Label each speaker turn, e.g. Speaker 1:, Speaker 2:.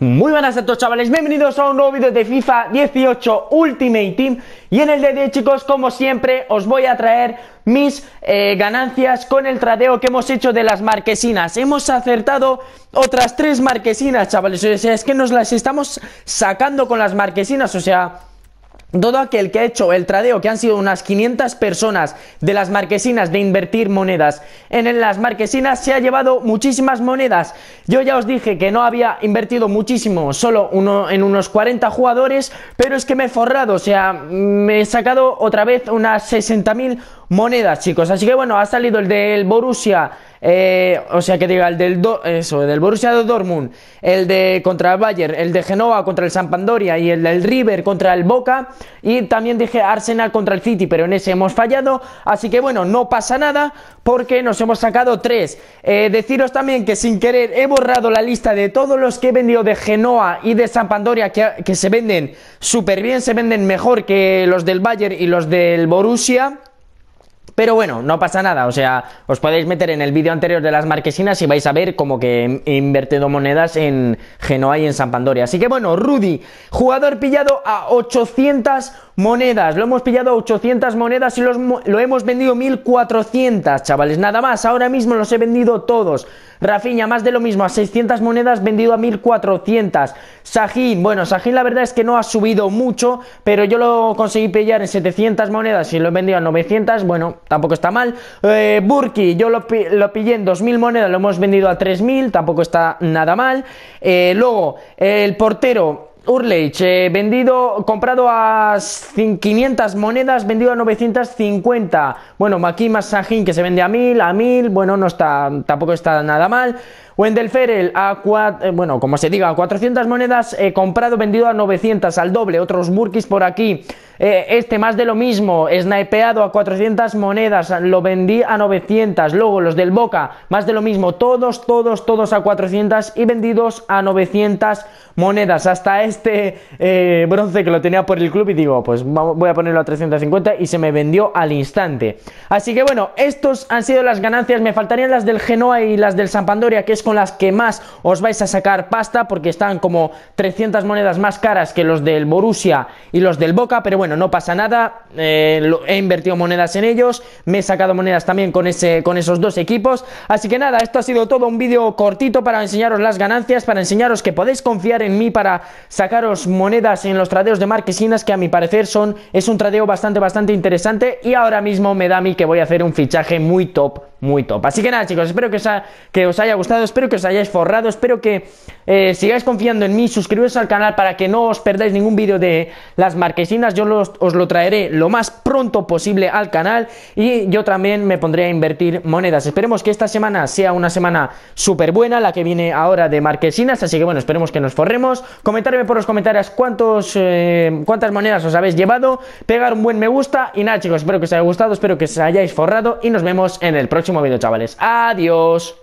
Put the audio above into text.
Speaker 1: Muy buenas a todos chavales, bienvenidos a un nuevo vídeo de FIFA 18 Ultimate Team Y en el de hoy chicos, como siempre, os voy a traer mis eh, ganancias con el tradeo que hemos hecho de las marquesinas Hemos acertado otras tres marquesinas chavales, o sea, es que nos las estamos sacando con las marquesinas, o sea todo aquel que ha hecho el tradeo, que han sido unas 500 personas de las marquesinas, de invertir monedas en las marquesinas, se ha llevado muchísimas monedas. Yo ya os dije que no había invertido muchísimo, solo uno, en unos 40 jugadores, pero es que me he forrado, o sea, me he sacado otra vez unas 60.000 monedas, chicos. Así que bueno, ha salido el del Borussia eh, o sea, que diga el del, Borussia de Borussia Dortmund, el de contra el Bayern, el de Genoa contra el San y el del River contra el Boca. Y también dije Arsenal contra el City, pero en ese hemos fallado. Así que bueno, no pasa nada porque nos hemos sacado tres. Eh, deciros también que sin querer he borrado la lista de todos los que he vendido de Genoa y de San que, que se venden súper bien, se venden mejor que los del Bayern y los del Borussia. Pero bueno, no pasa nada, o sea, os podéis meter en el vídeo anterior de las marquesinas y vais a ver como que he invertido monedas en Genoa y en San Pandoria. Así que bueno, Rudy, jugador pillado a 800 monedas. Lo hemos pillado a 800 monedas y lo hemos vendido 1400, chavales. Nada más, ahora mismo los he vendido todos. Rafiña, más de lo mismo, a 600 monedas vendido a 1400. Sajín, bueno, Sajín la verdad es que no ha subido mucho, pero yo lo conseguí pillar en 700 monedas y lo he vendido a 900, bueno, tampoco está mal. Eh, Burki, yo lo, pillé en 2000 monedas, lo hemos vendido a 3000, tampoco está nada mal. Eh, luego, el portero, Urleich, eh, vendido, comprado a 500 monedas, vendido a 950. Bueno, aquí Massahin que se vende a 1000, a 1000, bueno, no está, tampoco está nada mal. Wendell Ferrell a eh, bueno, como se diga, a 400 monedas, eh, comprado, vendido a 900, al doble. Otros Murkis por aquí. Eh, este más de lo mismo, snipeado a 400 monedas, lo vendí a 900. Luego los del Boca, más de lo mismo, todos, todos, todos a 400 y vendidos a 900 monedas. Hasta este eh, bronce que lo tenía por el club y digo, pues voy a ponerlo a 350 y se me vendió al instante. Así que bueno, estos han sido las ganancias. Me faltarían las del Genoa y las del Sampandoria, que es con las que más os vais a sacar pasta porque están como 300 monedas más caras que los del Borussia y los del Boca, pero bueno bueno, no pasa nada, eh, he invertido monedas en ellos, me he sacado monedas también con, ese, con esos dos equipos, así que nada, esto ha sido todo un vídeo cortito para enseñaros las ganancias, para enseñaros que podéis confiar en mí para sacaros monedas en los tradeos de marquesinas, que a mi parecer son, es un tradeo bastante, bastante interesante y ahora mismo me da a mí que voy a hacer un fichaje muy top muy top. Así que nada, chicos, espero que os, haya gustado, espero que os hayáis forrado, espero que eh, sigáis confiando en mí, suscribiros al canal para que no os perdáis ningún vídeo de las marquesinas, yo os lo traeré lo más pronto posible al canal y yo también me pondré a invertir monedas. Esperemos que esta semana sea una semana súper buena, la que viene ahora de marquesinas, así que bueno, esperemos que nos forremos. Comentarme por los comentarios cuántos, eh, cuántas monedas os habéis llevado, pegar un buen me gusta y nada, chicos, espero que os haya gustado, espero que os hayáis forrado y nos vemos en el próximo próximo vídeo, chavales. Adiós.